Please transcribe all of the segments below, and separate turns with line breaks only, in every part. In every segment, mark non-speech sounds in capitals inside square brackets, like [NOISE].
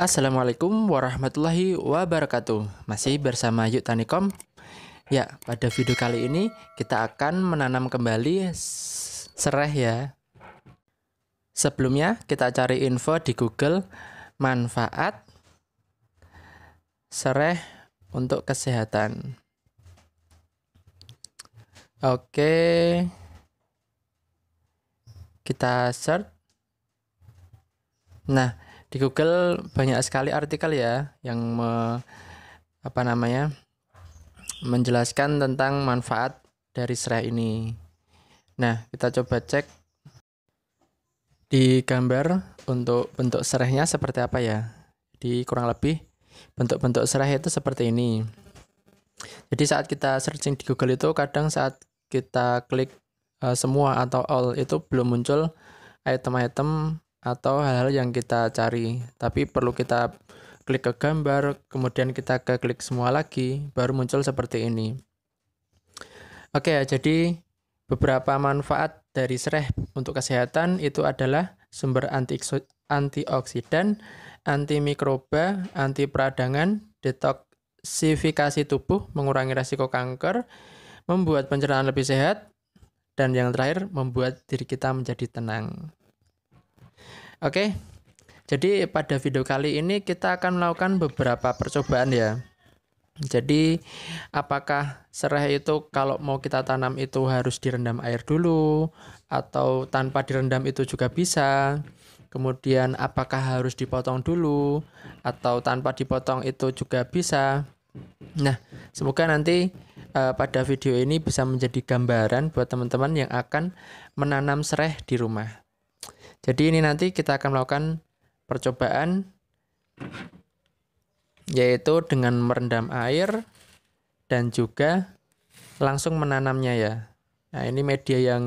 Assalamualaikum warahmatullahi wabarakatuh Masih bersama Yuk Tanikom Ya, pada video kali ini kita akan menanam kembali serai ya Sebelumnya kita cari info di Google Manfaat serai untuk kesehatan Oke Kita search Nah, di Google banyak sekali artikel ya yang me, apa namanya menjelaskan tentang manfaat dari serai ini. Nah, kita coba cek di gambar untuk bentuk serainya seperti apa ya. Jadi kurang lebih bentuk-bentuk serai itu seperti ini. Jadi saat kita searching di Google itu kadang saat kita klik uh, semua atau all itu belum muncul item-item atau hal-hal yang kita cari. Tapi perlu kita klik ke gambar, kemudian kita ke klik semua lagi, baru muncul seperti ini. Oke, jadi beberapa manfaat dari sereh untuk kesehatan itu adalah sumber anti antioksidan, antimikroba, anti peradangan, detoksifikasi tubuh, mengurangi resiko kanker, membuat pencernaan lebih sehat, dan yang terakhir membuat diri kita menjadi tenang. Oke. Jadi pada video kali ini kita akan melakukan beberapa percobaan ya. Jadi apakah serai itu kalau mau kita tanam itu harus direndam air dulu atau tanpa direndam itu juga bisa? Kemudian apakah harus dipotong dulu atau tanpa dipotong itu juga bisa? Nah, semoga nanti uh, pada video ini bisa menjadi gambaran buat teman-teman yang akan menanam serai di rumah. Jadi ini nanti kita akan melakukan percobaan yaitu dengan merendam air dan juga langsung menanamnya ya. Nah, ini media yang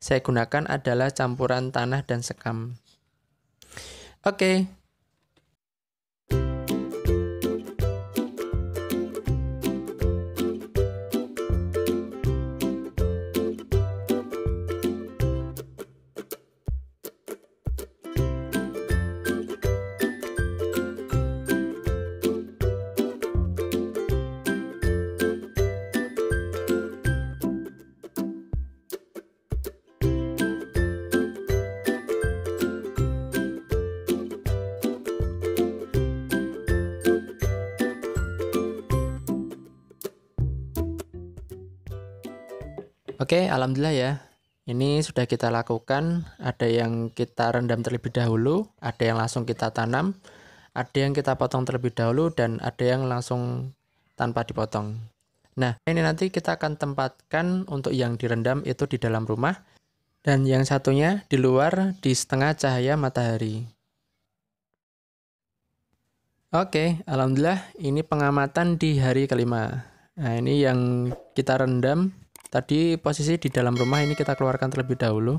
saya gunakan adalah campuran tanah dan sekam. Oke, okay. Oke, alhamdulillah ya. Ini sudah kita lakukan, ada yang kita rendam terlebih dahulu, ada yang langsung kita tanam, ada yang kita potong terlebih dahulu, dan ada yang langsung tanpa dipotong. Nah, ini nanti kita akan tempatkan untuk yang direndam itu di dalam rumah, dan yang satunya di luar di setengah cahaya matahari. Oke, alhamdulillah ini pengamatan di hari kelima. Nah, ini yang kita rendam Tadi posisi di dalam rumah ini kita keluarkan terlebih dahulu.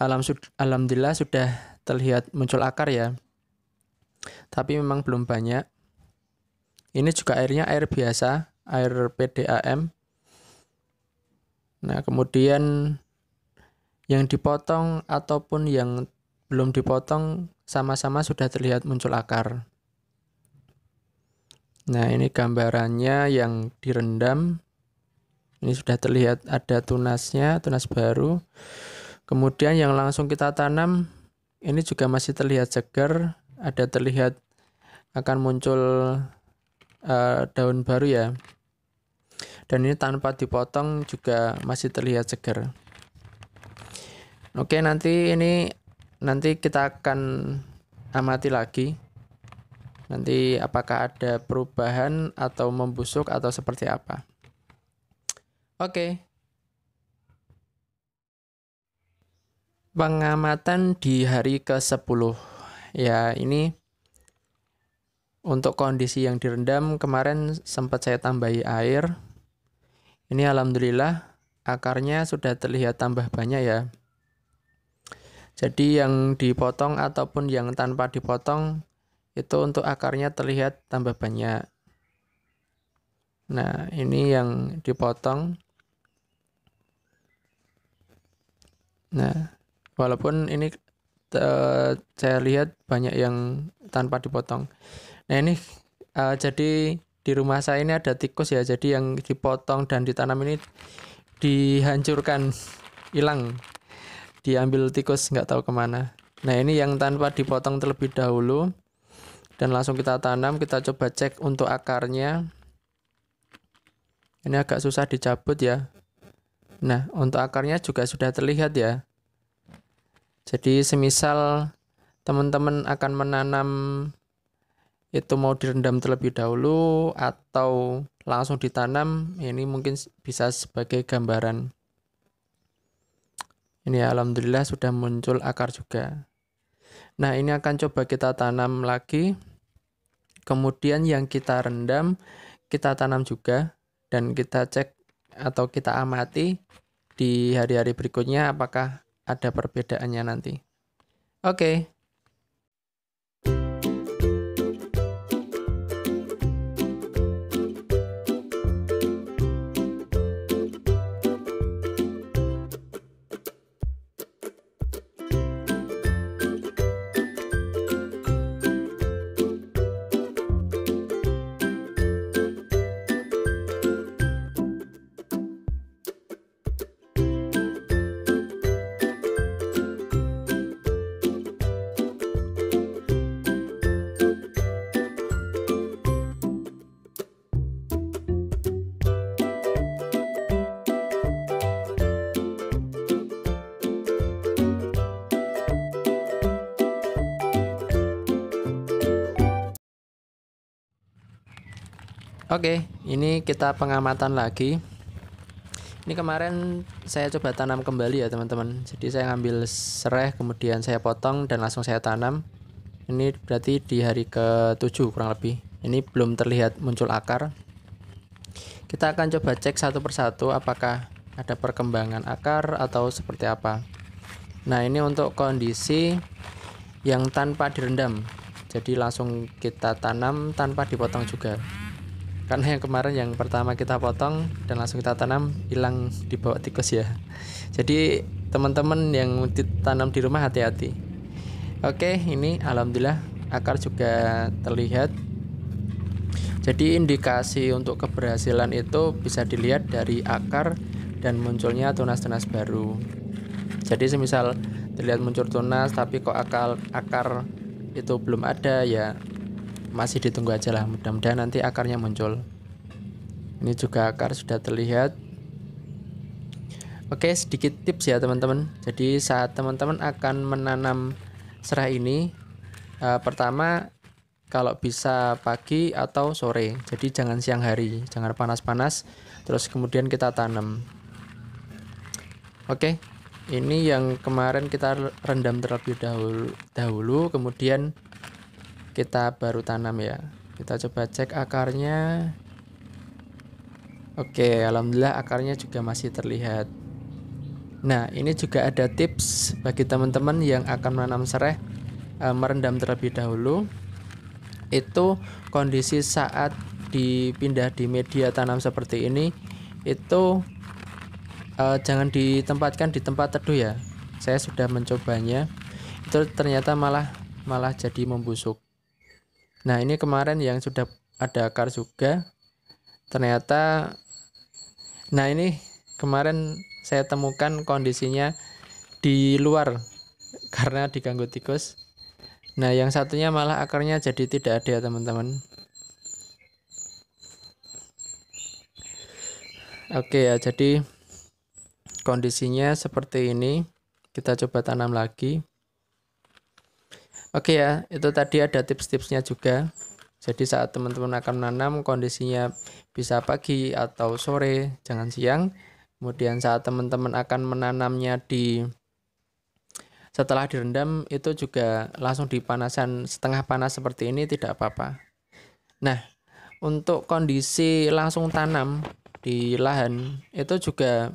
Alam Alhamdulillah sudah terlihat muncul akar ya. Tapi memang belum banyak. Ini juga airnya air biasa, air PDAM. Nah, kemudian yang dipotong ataupun yang belum dipotong sama-sama sudah terlihat muncul akar. Nah, ini gambarannya yang direndam ini sudah terlihat ada tunasnya, tunas baru. Kemudian yang langsung kita tanam ini juga masih terlihat segar, ada terlihat akan muncul uh, daun baru ya. Dan ini tanpa dipotong juga masih terlihat segar. Oke, nanti ini nanti kita akan amati lagi. Nanti apakah ada perubahan atau membusuk atau seperti apa? Oke. Pengamatan di hari ke-10. Ya, ini untuk kondisi yang direndam kemarin sempat saya tambahi air. Ini alhamdulillah akarnya sudah terlihat tambah banyak ya. Jadi yang dipotong ataupun yang tanpa dipotong itu untuk akarnya terlihat tambah banyak. Nah, ini yang dipotong Nah, walaupun ini eh, saya lihat banyak yang tanpa dipotong. Nah, ini uh, jadi di rumah saya ini ada tikus ya. Jadi yang dipotong dan ditanam ini dihancurkan, hilang. Diambil tikus nggak tahu kemana. Nah, ini yang tanpa dipotong terlebih dahulu dan langsung kita tanam. Kita coba cek untuk akarnya. Ini agak susah dicabut ya. Nah, untuk akarnya juga sudah terlihat ya. Jadi semisal teman-teman akan menanam itu mau direndam terlebih dahulu atau langsung ditanam, ini mungkin bisa sebagai gambaran. Ini alhamdulillah sudah muncul akar juga. Nah, ini akan coba kita tanam lagi. Kemudian yang kita rendam, kita tanam juga dan kita cek atau kita amati di hari-hari berikutnya apakah ada perbedaannya nanti. Oke. Okay. Oke, ini kita pengamatan lagi. Ini kemarin saya coba tanam kembali ya teman-teman. Jadi saya ngambil serai, kemudian saya potong dan langsung saya tanam. Ini berarti di hari ke-7 kurang lebih. Ini belum terlihat muncul akar. Kita akan coba cek satu persatu apakah ada perkembangan akar atau seperti apa. Nah ini untuk kondisi yang tanpa direndam. Jadi langsung kita tanam tanpa dipotong juga karena yang kemarin yang pertama kita potong dan langsung kita tanam hilang di bawah tikus ya jadi teman-teman yang ditanam di rumah hati-hati oke ini alhamdulillah akar juga terlihat jadi indikasi untuk keberhasilan itu bisa dilihat dari akar dan munculnya tunas-tunas baru jadi semisal terlihat muncul tunas tapi kok akal akar itu belum ada ya masih ditunggu aja lah mudah-mudahan nanti akarnya muncul ini juga akar sudah terlihat Oke sedikit tips ya teman-teman jadi saat teman-teman akan menanam serah ini eh, pertama kalau bisa pagi atau sore jadi jangan siang hari jangan panas-panas terus kemudian kita tanam oke ini yang kemarin kita rendam terlebih dahulu dahulu kemudian kita baru tanam ya kita coba cek akarnya Oke Alhamdulillah akarnya juga masih terlihat Nah ini juga ada tips bagi teman-teman yang akan menanam serai e, eh, merendam terlebih dahulu itu kondisi saat dipindah di media tanam seperti ini itu e, jangan ditempatkan di tempat teduh ya saya sudah mencobanya itu ternyata malah malah jadi membusuk Nah, ini kemarin yang sudah ada akar juga. Ternyata nah ini kemarin saya temukan kondisinya di luar [LAUGHS] karena diganggu tikus. Nah, yang satunya malah akarnya jadi tidak ada ya, teman-teman. Oke ya, jadi kondisinya seperti ini. Kita coba tanam lagi. Oke ya, itu tadi ada tips-tipsnya juga. Jadi saat teman-teman akan menanam kondisinya bisa pagi atau sore, jangan siang. Kemudian saat teman-teman akan menanamnya di setelah direndam itu juga langsung dipanasan setengah panas seperti ini tidak apa-apa. Nah, untuk kondisi langsung tanam di lahan itu juga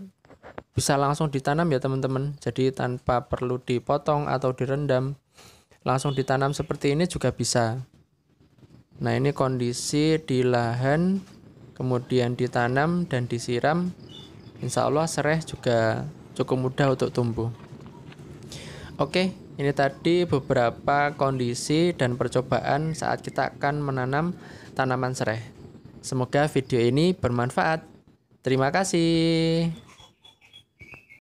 bisa langsung ditanam ya teman-teman. Jadi tanpa perlu dipotong atau direndam langsung ditanam seperti ini juga bisa. Nah, ini kondisi di lahan kemudian ditanam dan disiram Insya Allah serai juga cukup mudah untuk tumbuh. Oke, ini tadi beberapa kondisi dan percobaan saat kita akan menanam tanaman serai. Semoga video ini bermanfaat. Terima kasih.